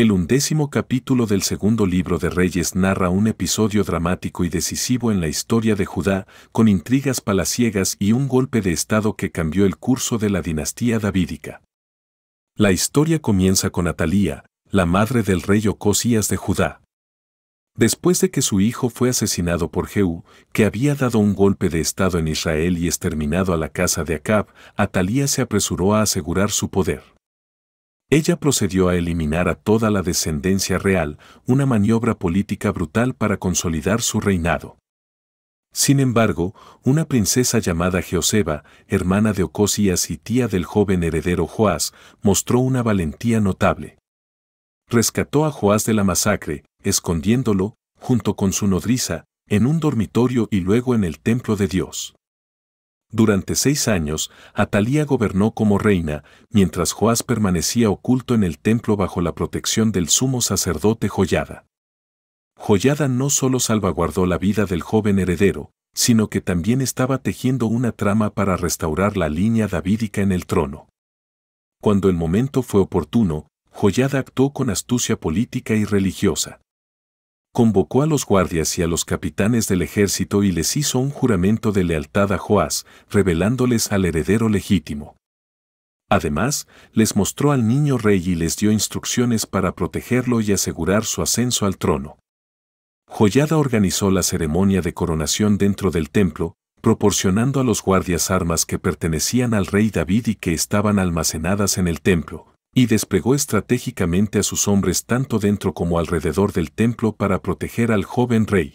El undécimo capítulo del segundo libro de Reyes narra un episodio dramático y decisivo en la historia de Judá, con intrigas palaciegas y un golpe de estado que cambió el curso de la dinastía davídica. La historia comienza con Atalía, la madre del rey Ocosías de Judá. Después de que su hijo fue asesinado por Jeú, que había dado un golpe de estado en Israel y exterminado a la casa de Acab, Atalía se apresuró a asegurar su poder. Ella procedió a eliminar a toda la descendencia real, una maniobra política brutal para consolidar su reinado. Sin embargo, una princesa llamada Joseba, hermana de Ocosías y tía del joven heredero Joás, mostró una valentía notable. Rescató a Joás de la masacre, escondiéndolo, junto con su nodriza, en un dormitorio y luego en el templo de Dios. Durante seis años, Atalía gobernó como reina, mientras Joás permanecía oculto en el templo bajo la protección del sumo sacerdote Joyada. Joyada no solo salvaguardó la vida del joven heredero, sino que también estaba tejiendo una trama para restaurar la línea davídica en el trono. Cuando el momento fue oportuno, Joyada actuó con astucia política y religiosa convocó a los guardias y a los capitanes del ejército y les hizo un juramento de lealtad a Joás, revelándoles al heredero legítimo. Además, les mostró al niño rey y les dio instrucciones para protegerlo y asegurar su ascenso al trono. Joyada organizó la ceremonia de coronación dentro del templo, proporcionando a los guardias armas que pertenecían al rey David y que estaban almacenadas en el templo, y desplegó estratégicamente a sus hombres tanto dentro como alrededor del templo para proteger al joven rey.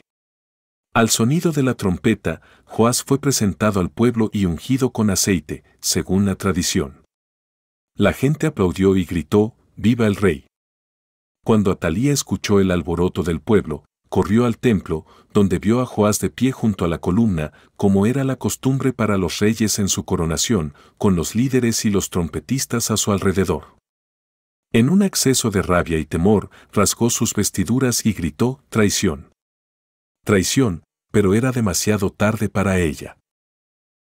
Al sonido de la trompeta, Joás fue presentado al pueblo y ungido con aceite, según la tradición. La gente aplaudió y gritó, ¡Viva el rey! Cuando Atalía escuchó el alboroto del pueblo, corrió al templo, donde vio a Joás de pie junto a la columna, como era la costumbre para los reyes en su coronación, con los líderes y los trompetistas a su alrededor. En un acceso de rabia y temor, rasgó sus vestiduras y gritó, traición. Traición, pero era demasiado tarde para ella.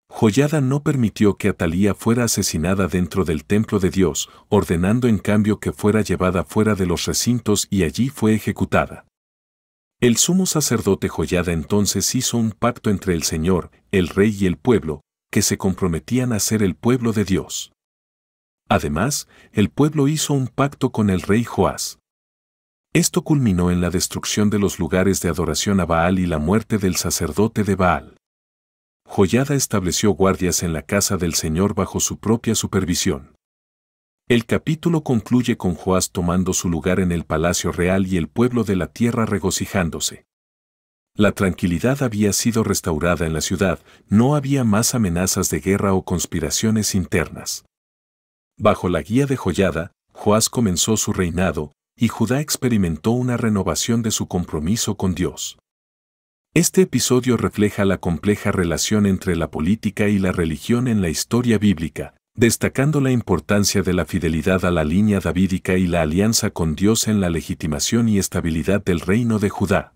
Joyada no permitió que Atalía fuera asesinada dentro del templo de Dios, ordenando en cambio que fuera llevada fuera de los recintos y allí fue ejecutada. El sumo sacerdote Joyada entonces hizo un pacto entre el Señor, el rey y el pueblo, que se comprometían a ser el pueblo de Dios. Además, el pueblo hizo un pacto con el rey Joás. Esto culminó en la destrucción de los lugares de adoración a Baal y la muerte del sacerdote de Baal. Joyada estableció guardias en la casa del Señor bajo su propia supervisión. El capítulo concluye con Joás tomando su lugar en el palacio real y el pueblo de la tierra regocijándose. La tranquilidad había sido restaurada en la ciudad, no había más amenazas de guerra o conspiraciones internas. Bajo la guía de Joyada, Joás comenzó su reinado, y Judá experimentó una renovación de su compromiso con Dios. Este episodio refleja la compleja relación entre la política y la religión en la historia bíblica, destacando la importancia de la fidelidad a la línea davídica y la alianza con Dios en la legitimación y estabilidad del reino de Judá.